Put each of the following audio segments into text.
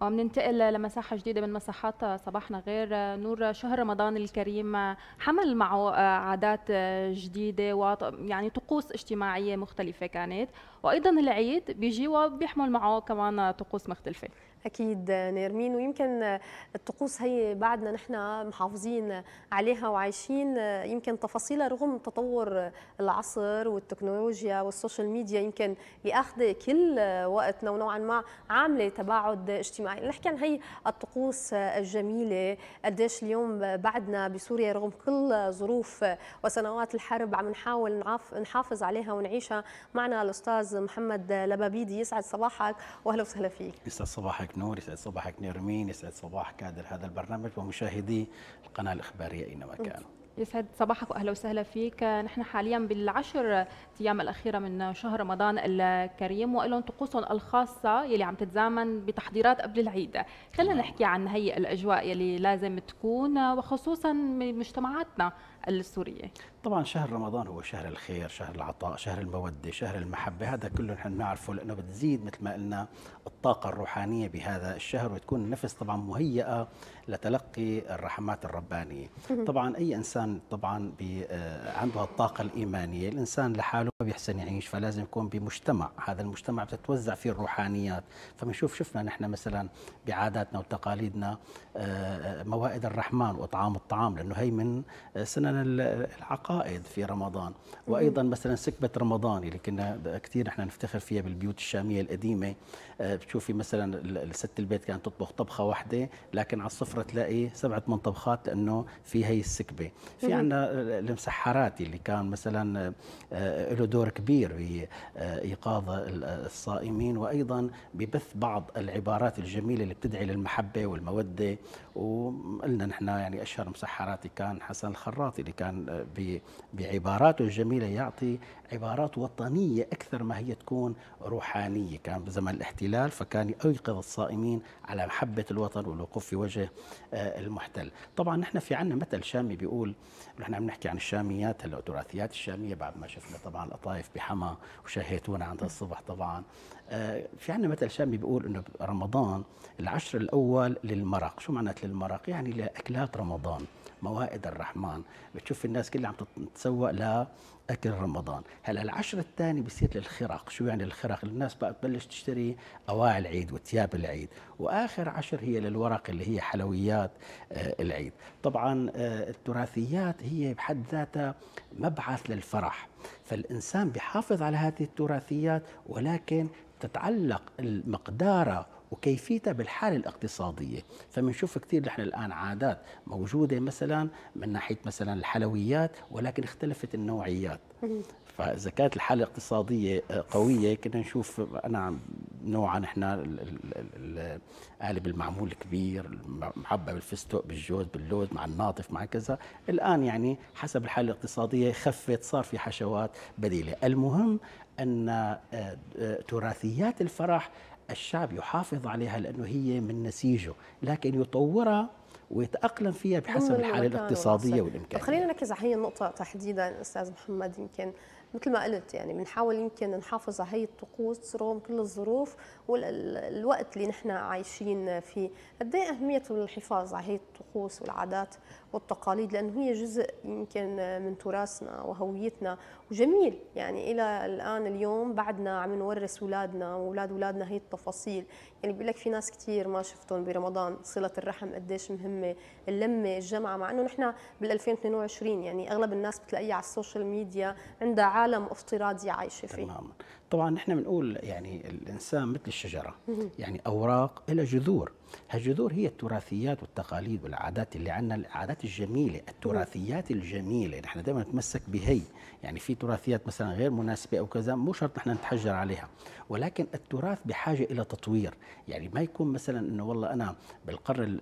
وبننتقل لمساحة جديدة من مساحات صباحنا غير نور شهر رمضان الكريم حمل معه عادات جديدة ويعني طقوس اجتماعية مختلفة كانت وأيضا العيد بيجي وبيحمل معه كمان طقوس مختلفة اكيد نيرمين ويمكن الطقوس هي بعدنا نحن محافظين عليها وعايشين يمكن تفاصيلها رغم تطور العصر والتكنولوجيا والسوشيال ميديا يمكن اللي كل وقتنا ونوعا ما عامله تباعد اجتماعي نحكي عن هي الطقوس الجميله قديش اليوم بعدنا بسوريا رغم كل ظروف وسنوات الحرب عم نحاول نحافظ عليها ونعيشها معنا الاستاذ محمد لبابيدي يسعد صباحك واهلا وسهلا فيك يسعد صباحك نور يسعد صباحك نيرمين يسعد صباح كادر هذا البرنامج ومشاهدي القناة الإخبارية أينما كانوا يسعد صباحك واهلا وسهلا فيك نحن حاليا بالعشر ايام الاخيره من شهر رمضان الكريم والهم طقوسهم الخاصه يلي عم تتزامن بتحضيرات قبل العيد خلينا نحكي عن هي الاجواء يلي لازم تكون وخصوصا بمجتمعاتنا السورية طبعا شهر رمضان هو شهر الخير شهر العطاء شهر المودة شهر المحبة هذا كله نحن بنعرفه لأنه بتزيد مثل ما قلنا الطاقة الروحانية بهذا الشهر وتكون النفس طبعا مهيئة لتلقي الرحمات الربانية طبعا أي إنسان طبعا آه، عنده الطاقة الإيمانية الإنسان لحاله ما بيحسن يعيش فلازم يكون بمجتمع هذا المجتمع بتتوزع فيه الروحانيات فبنشوف شفنا نحن مثلا بعاداتنا وتقاليدنا آه، آه، موائد الرحمن وإطعام الطعام لأنه هي من سنن مثلا العقائد في رمضان وايضا مثلا سكبه رمضان اللي كنا كثير احنا نفتخر فيها بالبيوت الشاميه القديمه آه، بتشوفي مثلا ست البيت كانت تطبخ طبخه واحده لكن على السفره تلاقي سبعه طبخات لانه في هي السكبه في عندنا المسحرات اللي كان مثلا آه، له دور كبير بايقاظ آه، الصائمين وايضا ببث بعض العبارات الجميله اللي بتدعي للمحبه والموده وقلنا نحن يعني اشهر مسحراتي كان حسن الخراط اللي كان آه، بعباراته الجميلة يعطي عبارات وطنية أكثر ما هي تكون روحانية كان بزمن الاحتلال فكان يأيقظ الصائمين على محبة الوطن والوقوف في وجه آه، المحتل طبعا نحن في عنا مثل شامي بيقول نحن عم نحكي عن الشاميات هلا التراثيات الشامية بعد ما شفنا طبعا القطايف بحما وشهيتونا عند الصبح طبعا آه، في عنا مثل شامي بيقول انه رمضان العشر الاول للمرق شو معنات للمرق يعني لاكلات رمضان موائد الرحمن بتشوف الناس كلها عم تتسوق لاكل رمضان هلا العشر الثاني بصير للخرق شو يعني الخرق الناس بقى تبلش تشتري اواعي العيد وثياب العيد واخر عشر هي للورق اللي هي حلويات آه، العيد طبعا آه، التراثيات هي بحد ذاتها مبعث للفرح فالانسان بيحافظ على هذه التراثيات ولكن تتعلق المقدارة وكيفيتها بالحالة الاقتصادية فبنشوف كثير نحن الآن عادات موجودة مثلا من ناحية مثلا الحلويات ولكن اختلفت النوعيات فاذا كانت الحاله الاقتصاديه آه، قويه كنا نشوف انا نوعا نحن القالب المعمول الكبير محبب بالفستق بالجوز باللوز مع الناطف مع كذا الان يعني حسب الحاله الاقتصاديه خفت صار في حشوات بديله المهم ان آه، آه، تراثيات الفرح الشعب يحافظ عليها لأنه هي من نسيجه لكن يطورها ويتأقلم فيها بحسب الحالة الاقتصادية والإمكانية خلينا نركز على هي النقطة تحديدا أستاذ محمد يمكن مثل ما قلت يعني بنحاول يمكن نحافظ على هي الطقوس رغم كل الظروف والوقت اللي نحن عايشين فيه قد ايه اهميه الحفاظ على هي الطقوس والعادات والتقاليد لأنه هي جزء يمكن من تراثنا وهويتنا وجميل يعني إلى الآن اليوم بعدنا عم نورث أولادنا وأولاد أولادنا هي التفاصيل يعني بيقول لك في ناس كثير ما شفتهم برمضان صلة الرحم قديش مهمة اللمة الجمعة مع أنه نحن بال 2022 يعني أغلب الناس بتلاقيها على السوشيال ميديا عندها عالم افتراضي عايشة فيه تماما طبعا نحن بنقول يعني الانسان مثل الشجره يعني اوراق لها جذور هالجذور هي التراثيات والتقاليد والعادات اللي عندنا العادات الجميله التراثيات الجميله نحن دائما نتمسك بهي يعني في تراثيات مثلا غير مناسبه او كذا مو شرط نحن نتحجر عليها ولكن التراث بحاجه الى تطوير يعني ما يكون مثلا انه والله انا بالقرن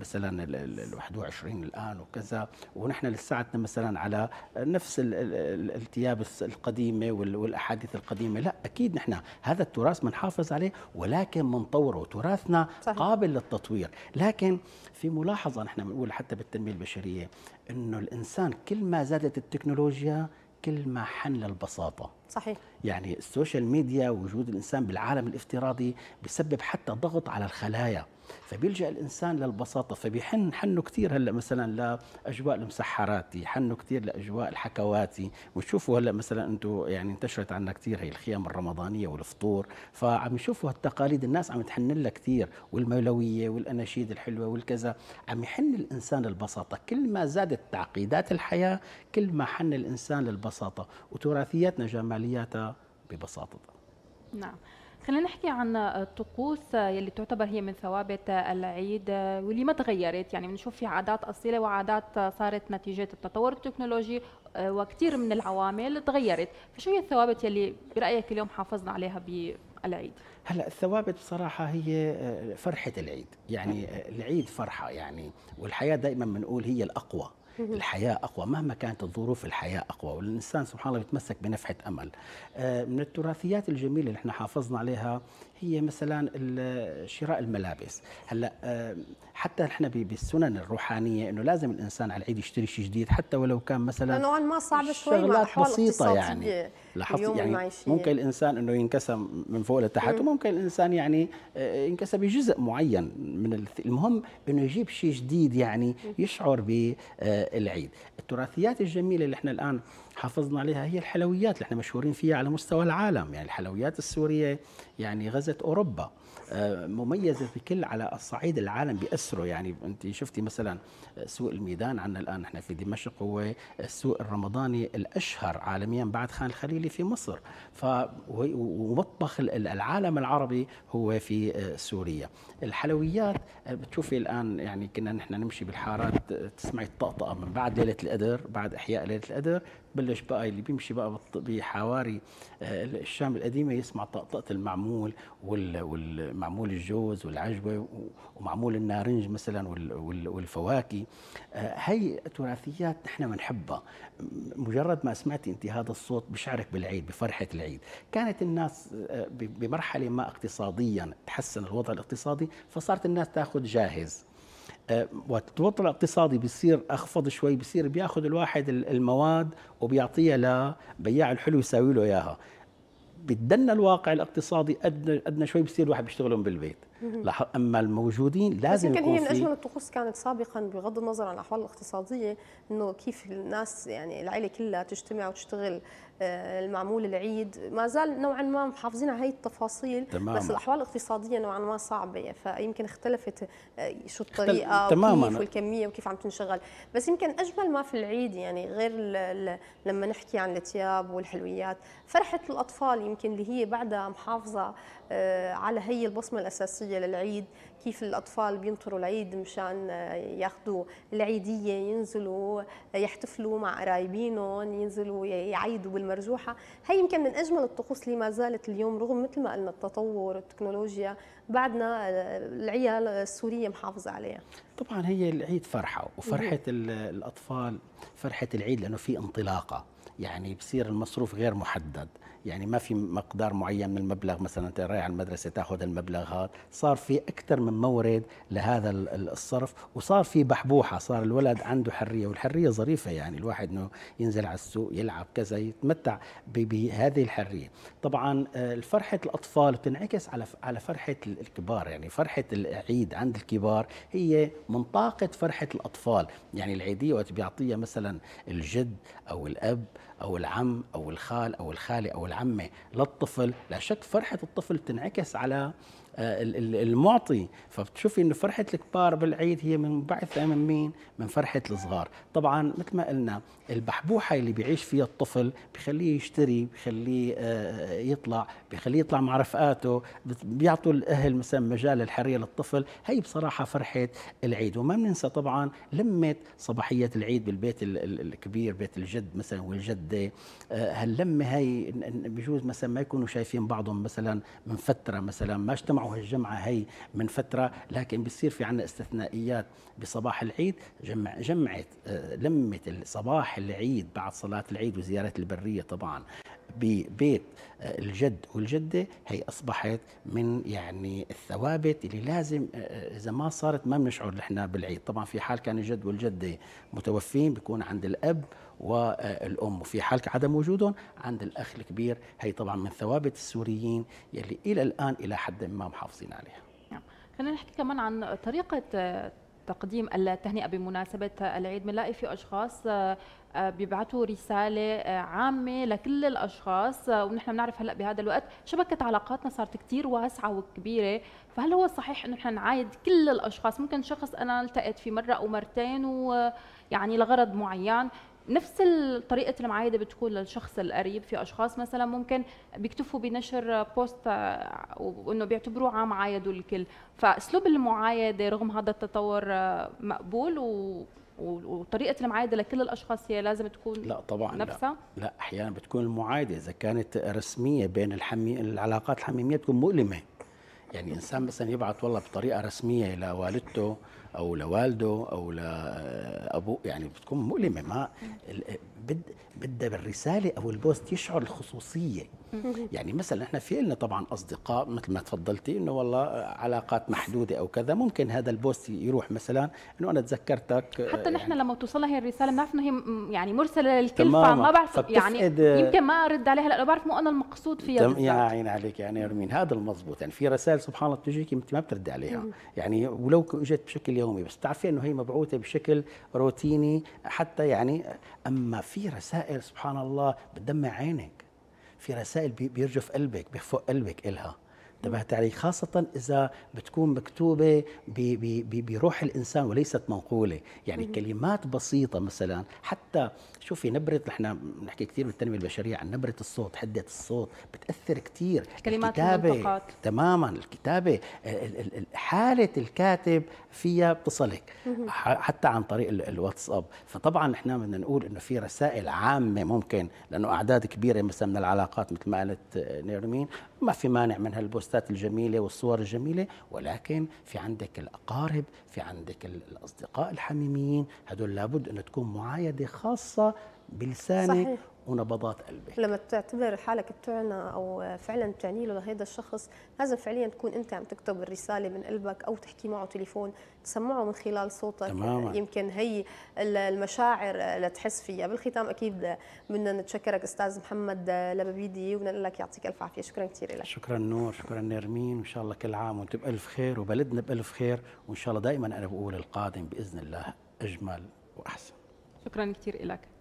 مثلا ال 21 الان وكذا ونحن لساتنا مثلا على نفس الالتياب القديمه والاحاديث القديمه لا اكيد نحن هذا التراث بنحافظ عليه ولكن بنطوره تراثنا صحيح. قابل للتطوير لكن في ملاحظه نحن بنقول حتى بالتنميه البشريه انه الانسان كل ما زادت التكنولوجيا كل ما حن البساطه صحيح يعني السوشيال ميديا وجود الانسان بالعالم الافتراضي بسبب حتى ضغط على الخلايا فبيلجأ الإنسان للبساطة فبيحن حنوا كثير هلأ مثلا لأجواء المسحراتي حنوا كثير لأجواء الحكواتي وتشوفوا هلأ مثلا أنتم يعني انتشرت عنا كثير هي الخيام الرمضانية والفطور فعم يشوفوا هالتقاليد الناس عم تحن لها كثير والمولوية والأناشيد الحلوة والكذا عم يحن الإنسان للبساطة كل ما زادت تعقيدات الحياة كل ما حن الإنسان للبساطة وتراثياتنا جمالياتها ببساطتها نعم خلينا نحكي عن الطقوس يلي تعتبر هي من ثوابت العيد واللي ما تغيرت يعني بنشوف في عادات أصيلة وعادات صارت نتيجة التطور التكنولوجي آه، وكثير من العوامل تغيرت فشو هي الثوابت يلي برأيك اليوم حافظنا عليها بالعيد؟ هلا الثوابت بصراحة هي آه، فرحة العيد يعني آه، العيد فرحة يعني والحياة دائما بنقول هي الأقوى الحياة أقوى مهما كانت الظروف الحياة أقوى والإنسان سبحان الله بيتمسك بنفحة أمل آه، من التراثيات الجميلة اللي احنا حافظنا عليها هي مثلا شراء الملابس هلا آه، حتى احنا بالسنن الروحانيه انه لازم الانسان على العيد يشتري شيء جديد حتى ولو كان مثلا نوعا ما صعب شوي شغلات بسيطه يعني لاحظت يعني ممكن الانسان انه ينكسر من فوق لتحت وممكن الانسان يعني آه، ينكسر بجزء معين من المهم انه يجيب شيء جديد يعني يشعر ب العيد التراثيات الجميله اللي احنا الان حافظنا عليها هي الحلويات اللي احنا مشهورين فيها على مستوى العالم يعني الحلويات السورية يعني غزت أوروبا آه، مميزة بكل على الصعيد العالم بأسره يعني أنت شفتي مثلا سوق الميدان عندنا الآن نحن في دمشق هو السوق الرمضاني الأشهر عالميا بعد خان الخليلي في مصر ف ومطبخ العالم العربي هو في آه، سوريا الحلويات آه، بتشوفي الآن يعني كنا نحن نمشي بالحارات تسمعي الطقطقة من بعد ليلة القدر بعد إحياء ليلة القدر بلش بقى اللي بيمشي بقى بحواري آه، الشام القديمه يسمع طقطقه المعمول والمعمول الجوز والعجوه ومعمول النارنج مثلا والفواكه هي آه، تراثيات نحن بنحبها مجرد ما سمعتي انت هذا الصوت بشعرك بالعيد بفرحه العيد كانت الناس آه، بمرحله ما اقتصاديا تحسن الوضع الاقتصادي فصارت الناس تاخذ جاهز وقت الاقتصادي بيصير اخفض شوي بيصير بياخذ الواحد المواد وبيعطيها لبياع الحلو يساوي له اياها بتدنى الواقع الاقتصادي ادنى ادنى شوي بصير الواحد بيشتغلهم بالبيت اما الموجودين لازم بس يمكن هي من اجمل الطقوس كانت سابقا بغض النظر عن الاحوال الاقتصاديه انه كيف الناس يعني العائله كلها تجتمع وتشتغل آه، المعمول العيد ما زال نوعا ما محافظين على هي التفاصيل تماما. بس الاحوال الاقتصاديه نوعا ما صعبه فيمكن اختلفت آه، شو الطريقه تماما وكيف والكميه وكيف عم تنشغل بس يمكن اجمل ما في العيد يعني غير لما نحكي عن الثياب والحلويات فرحه الاطفال يمكن اللي هي بعدها محافظه آه، على هي البصمه الاساسيه للعيد كيف الاطفال بينطروا العيد مشان آه، ياخذوا العيديه ينزلوا آه، يحتفلوا مع قرايبينهم ينزلوا يعيدوا بالمرجوحه هي يمكن من اجمل الطقوس اللي ما زالت اليوم رغم مثل ما قلنا التطور التكنولوجيا بعدنا العيال السوريه محافظه عليها طبعا هي العيد فرحه وفرحه الاطفال فرحه العيد لانه في انطلاقه يعني بصير المصروف غير محدد يعني ما في مقدار معين من المبلغ مثلا انت رايح على المدرسه تاخذ المبلغ هذا صار في اكثر من مورد لهذا الصرف وصار في بحبوحه صار الولد عنده حريه والحريه ظريفه يعني الواحد انه ينزل على السوق يلعب كذا يتمتع بهذه الحريه طبعا آه، فرحه الاطفال بتنعكس على على فرحه الكبار يعني فرحه العيد عند الكبار هي من طاقه فرحه الاطفال يعني العيديه وقت بيعطيها مثلا الجد او الاب او العم او الخال او الخاله او العمه للطفل لا شك فرحه الطفل تنعكس على آه، المعطي فبتشوفي انه فرحه الكبار بالعيد هي منبعثه من مين؟ من فرحه الصغار، طبعا مثل ما قلنا البحبوحه اللي بيعيش فيها الطفل بخليه يشتري، بخليه آه، آه، يطلع، بخليه يطلع مع رفقاته، بيعطوا الاهل مثلا مجال الحريه للطفل، هي بصراحه فرحه العيد، وما بننسى طبعا لمه صباحيه العيد بالبيت الكبير، بيت الجد مثلا والجده، هاللمه هي بجوز مثلا ما يكونوا شايفين بعضهم مثلا من فتره مثلا ما اجتمعوا جمعوا هالجمعة هي من فترة لكن بيصير في عنا استثنائيات بصباح العيد جمع جمعت آه، لمة صباح العيد بعد صلاة العيد وزيارة البرية طبعا ببيت آه، الجد والجده هي اصبحت من يعني الثوابت اللي لازم آه، آه، اذا ما صارت ما بنشعر نحن بالعيد، طبعا في حال كان الجد والجده متوفين بيكون عند الاب والام وفي حال عدم وجودهم عند الاخ الكبير هي طبعا من ثوابت السوريين يلي الى الان الى حد ما محافظين عليها. نعم، خلينا نحكي كمان عن طريقه تقديم التهنئه بمناسبه العيد بنلاقي في اشخاص آه، بيبعثوا رساله آه، عامه لكل الاشخاص آه، ونحن بنعرف هلا بهذا الوقت شبكه علاقاتنا صارت كثير واسعه وكبيره فهل هو صحيح انه نحن نعايد كل الاشخاص ممكن شخص انا التقيت فيه مره او مرتين ويعني لغرض معين نفس طريقة المعايدة بتكون للشخص القريب في أشخاص مثلا ممكن بيكتفوا بنشر بوست وإنه بيعتبروه عام عايدوا الكل فأسلوب المعايدة رغم هذا التطور مقبول و وطريقه المعايده لكل الاشخاص هي لازم تكون لا طبعا نفسها لا, لا احيانا بتكون المعايده اذا كانت رسميه بين الحمي العلاقات الحميميه تكون مؤلمه يعني انسان مثلا يبعث والله بطريقه رسميه الى والدته او لوالده او لابوه يعني بتكون مؤلمه ما بد بدها بالرساله او البوست يشعر الخصوصيه يعني مثلا احنا في لنا طبعا اصدقاء مثل ما تفضلتي انه والله علاقات محدوده او كذا ممكن هذا البوست يروح مثلا انه انا تذكرتك حتى نحن يعني لما توصلنا هي الرساله بنعرف انه هي يعني مرسله للكل ما بعرف يعني آه، يمكن ما ارد عليها لانه بعرف مو انا المقصود فيها بالضبط يا عين عليك يعني يا هذا المضبوط يعني في رسائل سبحان الله بتجيك انت ما بترد عليها يعني ولو اجت بشكل يومي بس تعرفي انه هي مبعوثه بشكل روتيني حتى يعني اما في رسائل سبحان الله بتدمع عينك في رسائل بيرجف قلبك بيخفق قلبك إلها انتبهت علي خاصة إذا بتكون مكتوبة بروح الإنسان وليست منقولة يعني كلمات بسيطة مثلا حتى شوفي نبرة نحن بنحكي كثير بالتنمية البشرية عن نبرة الصوت حدة الصوت بتأثر كثير كلمات الكتابة تماما الكتابة حالة الكاتب فيها بتصلك حتى عن طريق الواتساب فطبعا نحن بدنا نقول انه في رسائل عامه ممكن لانه اعداد كبيره مثلا من العلاقات مثل ما قالت آه، نيرمين ما في مانع من هالبوستات الجميله والصور الجميله ولكن في عندك الاقارب في عندك الاصدقاء الحميمين هدول لابد ان تكون معايده خاصه بلسانه صحيح. ونبضات قلبك لما تعتبر حالك بتعنى او فعلا بتعني له لهذا الشخص لازم فعليا تكون انت عم تكتب الرساله من قلبك او تحكي معه تليفون تسمعه من خلال صوتك تماما. يمكن هي المشاعر اللي تحس فيها بالختام اكيد بدنا نتشكرك استاذ محمد لببيدي وبدنا لك يعطيك الف عافيه شكرا كثير لك شكرا نور شكرا نرمين وان شاء الله كل عام وانتم بالف خير وبلدنا بالف خير وان شاء الله دائما انا بقول القادم باذن الله اجمل واحسن شكرا كثير لك